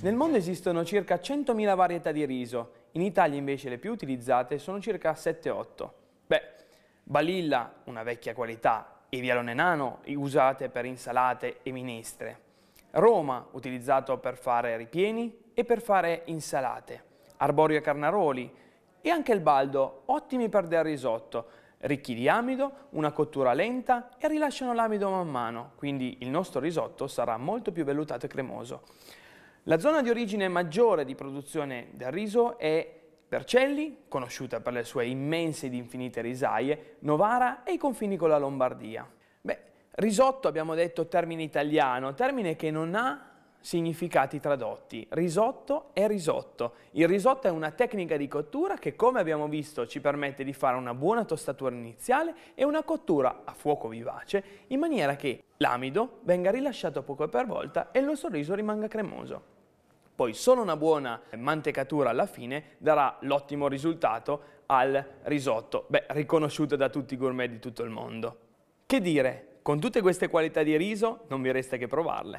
Nel mondo esistono circa 100.000 varietà di riso, in Italia invece le più utilizzate sono circa 7-8. Beh, balilla, una vecchia qualità, e vialone nano, usate per insalate e minestre. Roma, utilizzato per fare ripieni e per fare insalate. Arborio e carnaroli e anche il baldo, ottimi per del risotto, ricchi di amido, una cottura lenta e rilasciano l'amido man mano, quindi il nostro risotto sarà molto più vellutato e cremoso. La zona di origine maggiore di produzione del riso è Vercelli, conosciuta per le sue immense ed infinite risaie, Novara e i confini con la Lombardia. Beh, risotto abbiamo detto termine italiano, termine che non ha significati tradotti. Risotto è risotto. Il risotto è una tecnica di cottura che, come abbiamo visto, ci permette di fare una buona tostatura iniziale e una cottura a fuoco vivace, in maniera che l'amido venga rilasciato poco per volta e il nostro riso rimanga cremoso. Poi solo una buona mantecatura alla fine darà l'ottimo risultato al risotto, beh, riconosciuto da tutti i gourmet di tutto il mondo. Che dire, con tutte queste qualità di riso non mi resta che provarle.